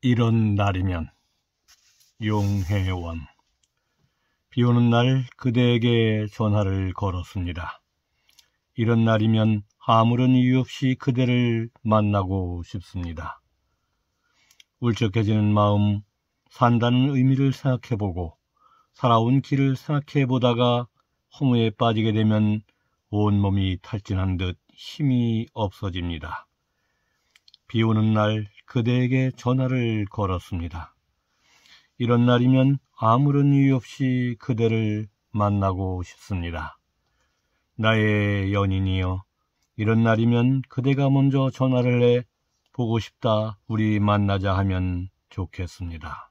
이런 날이면 용해원 비 오는 날 그대에게 전화를 걸었습니다. 이런 날이면 아무런 이유 없이 그대를 만나고 싶습니다. 울적해지는 마음, 산다는 의미를 생각해보고 살아온 길을 생각해보다가 허무에 빠지게 되면 온몸이 탈진한 듯 힘이 없어집니다. 비 오는 날 그대에게 전화를 걸었습니다. 이런 날이면 아무런 이유 없이 그대를 만나고 싶습니다. 나의 연인이여, 이런 날이면 그대가 먼저 전화를 해 보고 싶다, 우리 만나자 하면 좋겠습니다.